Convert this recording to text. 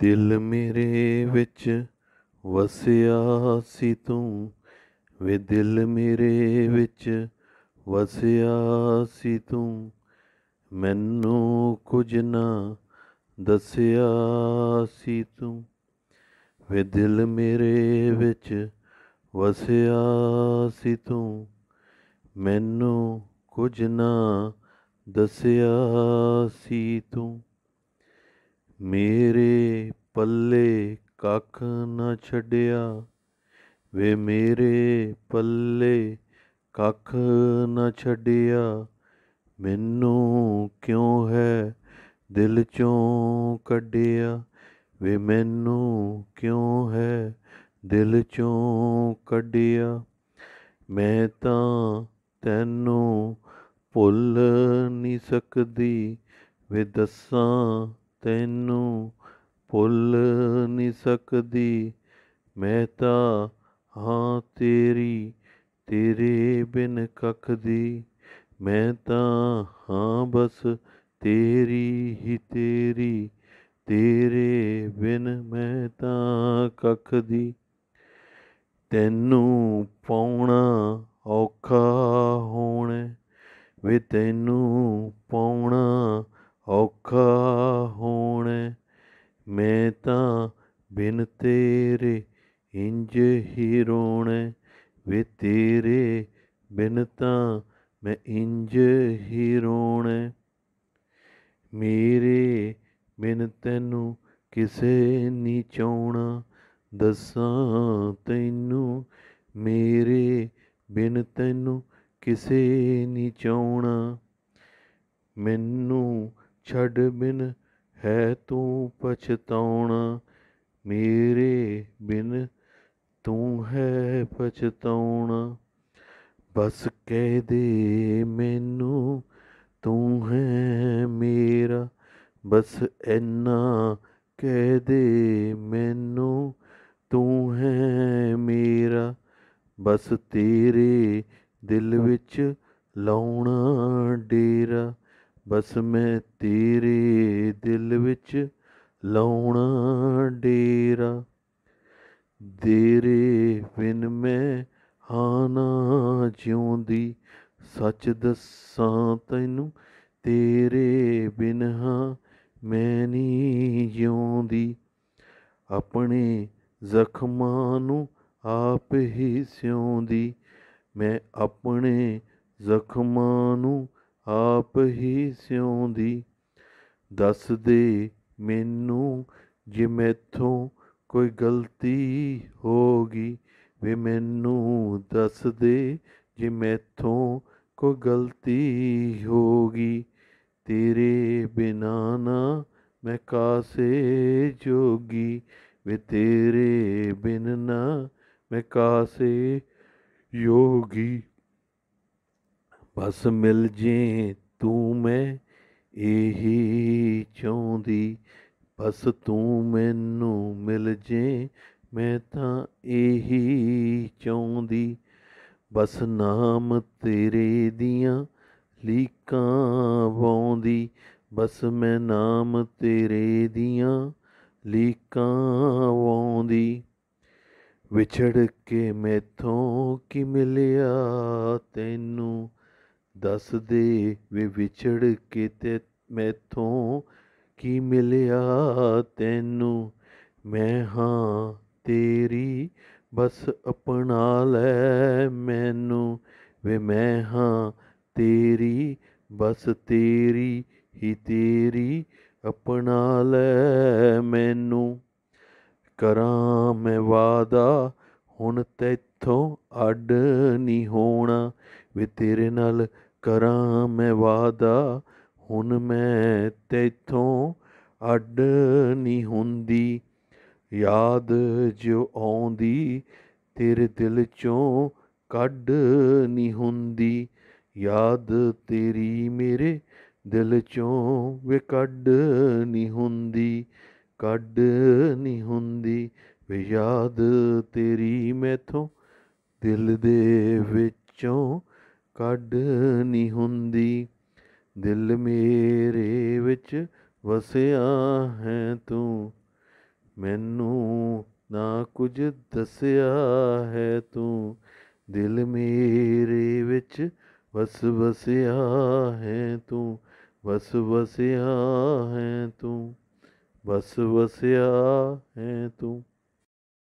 ਦਿਲ ਮੇਰੇ ਵਿੱਚ ਵਸਿਆ ਸੀ ਤੂੰ ਵੇ ਦਿਲ ਮੇਰੇ ਵਿੱਚ ਵਸਿਆ ਸੀ ਤੂੰ ਮੈਨੂੰ ਕੁਝ ਨਾ ਦੱਸਿਆ ਸੀ ਤੂੰ ਵੇ ਦਿਲ ਮੇਰੇ ਵਿੱਚ ਵਸਿਆ ਸੀ ਤੂੰ ਮੈਨੂੰ ਕੁਝ ਨਾ ਦੱਸਿਆ ਸੀ ਤੂੰ ਮੇਰੇ ਪੱਲੇ ਕੱਖ ਨਾ ਛੱਡਿਆ ਵੇ ਮੇਰੇ ਪੱਲੇ ਕੱਖ ਨਾ ਛੱਡਿਆ ਮੈਨੂੰ ਕਿਉਂ ਹੈ ਦਿਲ ਚੋਂ ਕੱਢਿਆ ਵੇ ਮੈਨੂੰ ਕਿਉਂ ਹੈ ਦਿਲ ਚੋਂ ਕੱਢਿਆ ਮੈਂ ਤਾਂ ਤੈਨੂੰ ਭੁੱਲ ਨਹੀਂ ਸਕਦੀ ਵੇ ਦੱਸਾਂ ਤੈਨੂੰ ਭੁੱਲ ਨਹੀਂ ਸਕਦੀ ਮੈਂ ਤਾਂ ਹਾਂ ਤੇਰੀ ਤੇਰੇ ਬਿਨ ਕੱਖ ਦੀ ਮੈਂ ਤਾਂ ਹਾਂ ਬਸ ਤੇਰੀ ਹੀ ਤੇਰੀ ਤੇਰੇ ਬਿਨ ਮੈਂ ਤਾਂ ਕੱਖ ਦੀ ਤੈਨੂੰ ਪਾਉਣਾ ਔਖਾ ਹੋਣਾ ਵੇ ਤੈਨੂੰ ਪਾਉਣਾ ਔਖਾ ਮੈਂ ਤਾਂ ਬਿਨ ਤੇਰੇ ਇੰਜ ਹੀ ਰੋਣਾ ਵੇ ਤੇਰੇ ਬਿਨ ਤਾਂ ਮੈਂ ਇੰਜ ਹੀ ਰੋਣਾ ਮੇਰੇ ਬਿਨ ਤੈਨੂੰ ਕਿਸੇ ਨਹੀਂ ਚਾਉਣਾ ਦੱਸਾਂ ਤੈਨੂੰ ਮੇਰੇ ਬਿਨ ਤੈਨੂੰ ਕਿਸੇ ਨਹੀਂ ਚਾਉਣਾ ਮੈਨੂੰ ਛੱਡ ਬਿਨ ਹੈ ਤੂੰ ਪਛਤਾਉਣਾ ਮੇਰੇ ਬਿਨ ਤੂੰ ਹੈ ਪਛਤਾਉਣਾ ਬਸ ਕਹਿ ਦੇ ਮੈਨੂੰ ਤੂੰ ਹੈ ਮੇਰਾ ਬਸ ਇੰਨਾ ਕਹਿ ਦੇ ਮੈਨੂੰ ਤੂੰ ਹੈ ਮੇਰਾ ਬਸ ਤੇਰੇ ਦਿਲ ਵਿੱਚ ਲਾਉਣਾ ਡੇਰਾ ਬਸ ਮੈਂ ਤੇਰੇ ਦਿਲ ਵਿੱਚ ਲਾਉਣਾ ਡੇਰਾ ਤੇਰੇ ਬਿਨ ਮੈਂ ਹਾਨਾ ਜਿਉਂਦੀ ਸੱਚ ਦੱਸਾਂ ਤੈਨੂੰ ਤੇਰੇ ਬਿਨ ਹਾਂ ਮੈਂ ਨਹੀਂ ਜਿਉਂਦੀ ਆਪਣੇ ਜ਼ਖਮਾਂ ਨੂੰ ਆਪ ਹੀ ਸਿਉਂਦੀ ਮੈਂ ਆਪਣੇ ਜ਼ਖਮਾਂ ਨੂੰ ਆਪ ਹੀ ਸਿਉਂਦੀ ਦੱਸ ਦੇ ਮੈਨੂੰ ਜੇ ਮੈਥੋਂ ਕੋਈ ਗਲਤੀ ਹੋਗੀ ਵੇ ਮੈਨੂੰ ਦੱਸ ਦੇ ਜੇ ਮੈਥੋਂ ਕੋਈ ਗਲਤੀ ਹੋਗੀ ਤੇਰੇ ਬਿਨਾ ਨਾ ਮੈਂ ਕਾਸੇ ਜੋਗੀ ਵੇ ਤੇਰੇ ਬਿਨ ਨਾ ਮੈਂ ਕਾਸੇ ਯੋਗੀ ਬਸ ਮਿਲ ਜੇ ਤੂੰ ਮੈਂ ਇਹੀ ਚਾਹੁੰਦੀ ਬਸ ਤੂੰ ਮੈਨੂੰ ਮਿਲ ਜੇ ਮੈਂ ਤਾਂ ਇਹੀ ਚਾਹੁੰਦੀ ਬਸ ਨਾਮ ਤੇਰੇ ਦੀਆਂ ਲੀਕਾਂ ਵਾਉਂਦੀ ਬਸ ਮੈਂ ਨਾਮ ਤੇਰੇ ਦੀਆਂ ਲੀਕਾਂ ਵਾਉਂਦੀ ਵਿਛੜ ਕੇ ਮੈਥੋਂ ਕੀ ਮਿਲਿਆ ਤੈਨੂੰ ਦੱਸ ਦੇ ਵੇ ਵਿਛੜ ਕੇ ਤੇ ਮੈਥੋਂ ਕੀ ਮਿਲਿਆ ਤੈਨੂੰ ਮੈਂ ਹਾਂ ਤੇਰੀ ਬਸ ਅਪਣਾ ਲੈ ਮੈਨੂੰ ਵੇ ਮੈਂ ਹਾਂ ਤੇਰੀ ਬਸ ਤੇਰੀ ਹੀ ਤੇਰੀ ਅਪਣਾ ਲੈ ਮੈਨੂੰ ਕਰਾਂ ਮੈਂ ਵਾਦਾ ਹੁਣ ਤੇਥੋਂ ਅੱਡ ਨਹੀਂ ਹੋਣਾ ਵੇ ਤੇਰੇ ਨਾਲ ਕਰਾਂ ਮੈਂ ਵਾਦਾ ਹੁਣ ਮੈਂ ਤੇਥੋਂ ਅੱਡ ਨਹੀਂ ਹੁੰਦੀ ਯਾਦ ਜੋ ਆਉਂਦੀ ਤੇਰੇ ਦਿਲ ਚੋਂ ਕੱਢ ਨਹੀਂ ਹੁੰਦੀ ਯਾਦ ਤੇਰੀ ਮੇਰੇ ਦਿਲ ਚੋਂ ਵੇ ਕੱਢ ਨਹੀਂ ਹੁੰਦੀ ਕੱਢ ਨਹੀਂ ਹੁੰਦੀ ਵੇ ਯਾਦ ਤੇਰੀ ਮੈਥੋਂ ਦਿਲ ਦੇ ਵਿੱਚੋਂ ਕੱਢ ਨਹੀਂ ਹੁੰਦੀ ਦਿਲ ਮੇਰੇ ਵਿੱਚ ਵਸਿਆ ਹੈ ਤੂੰ ਮੈਨੂੰ ਨਾ ਕੁਝ ਦੱਸਿਆ ਹੈ ਤੂੰ ਦਿਲ ਮੇਰੇ ਵਿੱਚ ਵਸ ਵਸਿਆ ਹੈ ਤੂੰ ਵਸ ਵਸਿਆ ਹੈ ਤੂੰ ਵਸ ਵਸਿਆ ਹੈ ਤੂੰ